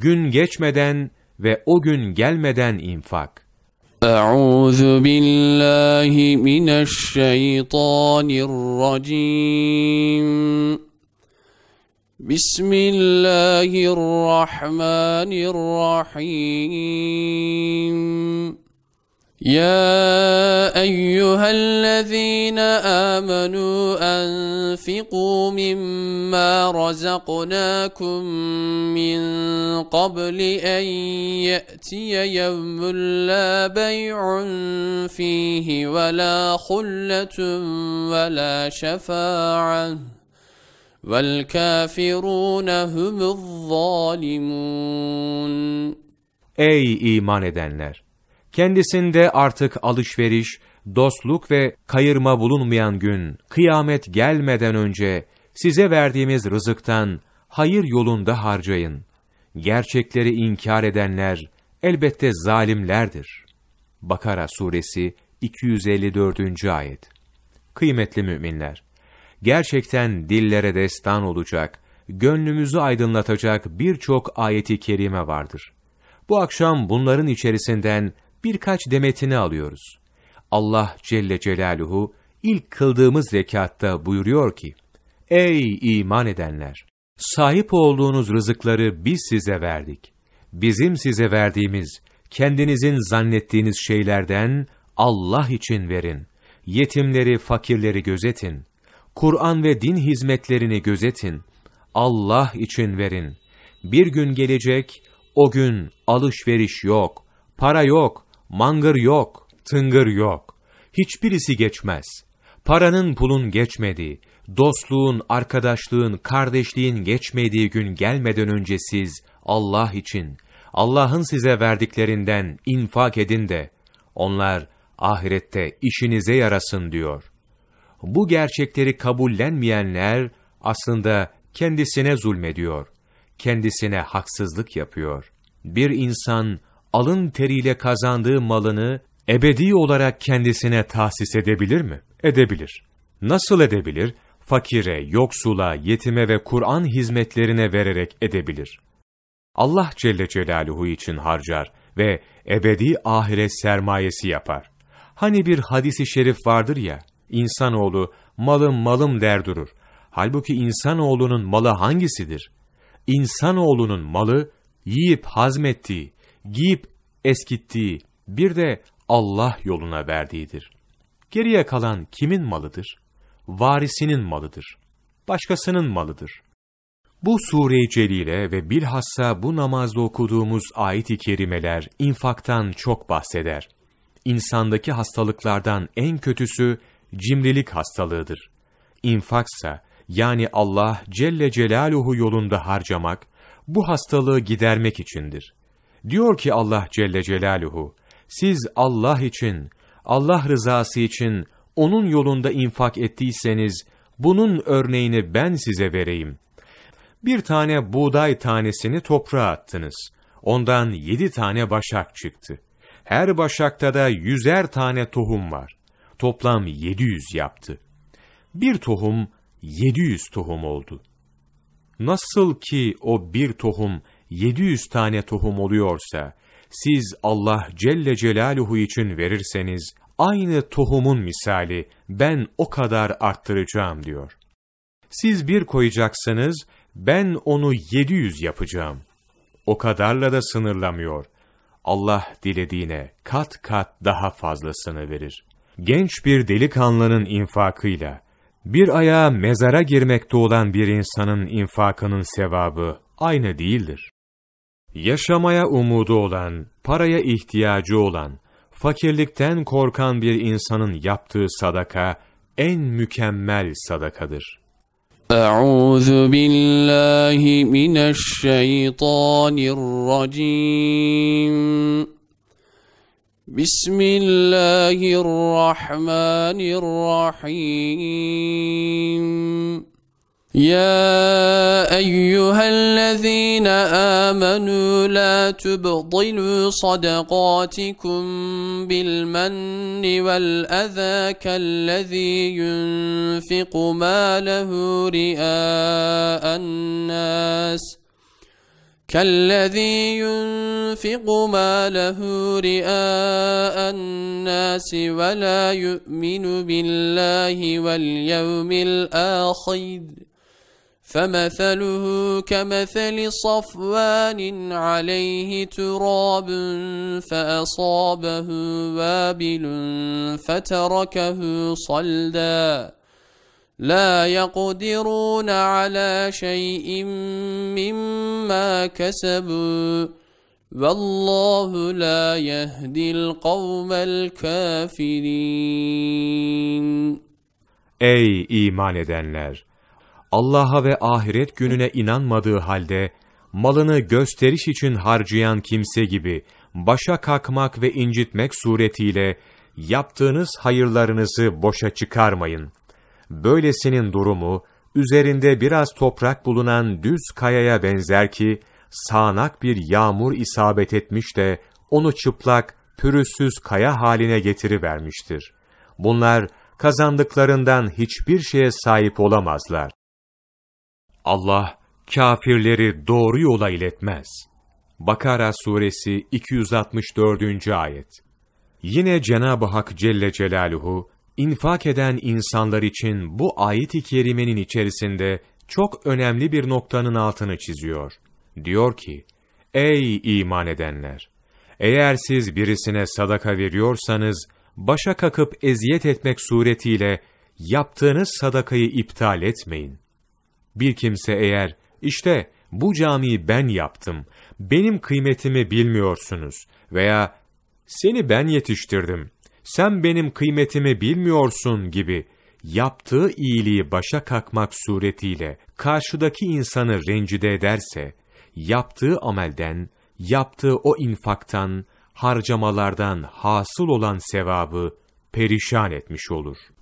gün geçmeden ve o gün gelmeden infak. Euzu billahi mineşşeytanirracim. Bismillahirrahmanirrahim. يا ايها الذين امنوا انفقوا مما رزقناكم من قبل ان ياتي يوم لا بيع فيه ولا خله ولا شفاعه والكافرون هم الظالمون اي ايمان edenler! Kendisinde artık alışveriş, dostluk ve kayırma bulunmayan gün, kıyamet gelmeden önce size verdiğimiz rızıktan hayır yolunda harcayın. Gerçekleri inkar edenler elbette zalimlerdir. Bakara suresi 254. ayet. Kıymetli müminler, gerçekten dillere destan olacak, gönlümüzü aydınlatacak birçok ayeti kerime vardır. Bu akşam bunların içerisinden birkaç demetini alıyoruz. Allah Celle Celaluhu ilk kıldığımız zekatta buyuruyor ki, Ey iman edenler! Sahip olduğunuz rızıkları biz size verdik. Bizim size verdiğimiz, kendinizin zannettiğiniz şeylerden Allah için verin. Yetimleri, fakirleri gözetin. Kur'an ve din hizmetlerini gözetin. Allah için verin. Bir gün gelecek, o gün alışveriş yok, para yok, Mangır yok, tıngır yok. Hiçbirisi geçmez. Paranın pulun geçmediği, dostluğun, arkadaşlığın, kardeşliğin geçmediği gün gelmeden önce siz Allah için, Allah'ın size verdiklerinden infak edin de, onlar ahirette işinize yarasın diyor. Bu gerçekleri kabullenmeyenler aslında kendisine zulmediyor, kendisine haksızlık yapıyor. Bir insan alın teriyle kazandığı malını ebedi olarak kendisine tahsis edebilir mi? Edebilir. Nasıl edebilir? Fakire, yoksula, yetime ve Kur'an hizmetlerine vererek edebilir. Allah Celle Celaluhu için harcar ve ebedi ahiret sermayesi yapar. Hani bir hadisi şerif vardır ya, insanoğlu malım malım der durur. Halbuki insanoğlunun malı hangisidir? İnsanoğlunun malı, yiyip hazmettiği, giyip eskittiği, bir de Allah yoluna verdiğidir. Geriye kalan kimin malıdır? Varisinin malıdır. Başkasının malıdır. Bu sure-i celile ve bilhassa bu namazda okuduğumuz ayet-i kerimeler infaktan çok bahseder. İnsandaki hastalıklardan en kötüsü cimrilik hastalığıdır. İnfaksa yani Allah Celle Celaluhu yolunda harcamak, bu hastalığı gidermek içindir. Diyor ki Allah Celle Celaluhu, siz Allah için, Allah rızası için onun yolunda infak ettiyseniz, bunun örneğini ben size vereyim. Bir tane buğday tanesini toprağa attınız. Ondan yedi tane başak çıktı. Her başakta da yüzer tane tohum var. Toplam yedi yüz yaptı. Bir tohum yedi yüz tohum oldu. Nasıl ki o bir tohum 700 tane tohum oluyorsa, siz Allah Celle Celaluhu için verirseniz, aynı tohumun misali ben o kadar arttıracağım diyor. Siz bir koyacaksınız, ben onu 700 yapacağım. O kadarla da sınırlamıyor. Allah dilediğine kat kat daha fazlasını verir. Genç bir delikanlının infakıyla, bir ayağa mezara girmekte olan bir insanın infakının sevabı aynı değildir. Yaşamaya umudu olan, paraya ihtiyacı olan, fakirlikten korkan bir insanın yaptığı sadaka en mükemmel sadakadır. Euzu billahi mineşşeytanirracim. Bismillahirrahmanirrahim. يا أيها الذين آمنوا لا تبطلوا صدقاتكم بالمن والأذى كالذي ينفق ماله رئاء الناس كالذي ينفق ماله رئاء الناس ولا يؤمن بالله واليوم الآخر فمثله كمثل صفوان عليه تراب فأصابه وابل فتركه صلدا لا يقدرون على شيء مما كسبوا والله لا يهدي القوم الكافرين Ey iman edenler! Allah'a ve ahiret gününe inanmadığı halde, malını gösteriş için harcayan kimse gibi, başa kakmak ve incitmek suretiyle, yaptığınız hayırlarınızı boşa çıkarmayın. Böylesinin durumu, üzerinde biraz toprak bulunan düz kayaya benzer ki, sağanak bir yağmur isabet etmiş de, onu çıplak, pürüzsüz kaya haline getirivermiştir. Bunlar, kazandıklarından hiçbir şeye sahip olamazlar. Allah kafirleri doğru yola iletmez. Bakara suresi 264. ayet. Yine Cenab-ı Hak Celle Celaluhu infak eden insanlar için bu ayet-i kerimenin içerisinde çok önemli bir noktanın altını çiziyor. Diyor ki: Ey iman edenler! Eğer siz birisine sadaka veriyorsanız başa kakıp eziyet etmek suretiyle yaptığınız sadakayı iptal etmeyin. Bir kimse eğer, işte bu camiyi ben yaptım, benim kıymetimi bilmiyorsunuz veya seni ben yetiştirdim, sen benim kıymetimi bilmiyorsun gibi yaptığı iyiliği başa kakmak suretiyle karşıdaki insanı rencide ederse, yaptığı amelden, yaptığı o infaktan, harcamalardan hasıl olan sevabı perişan etmiş olur.''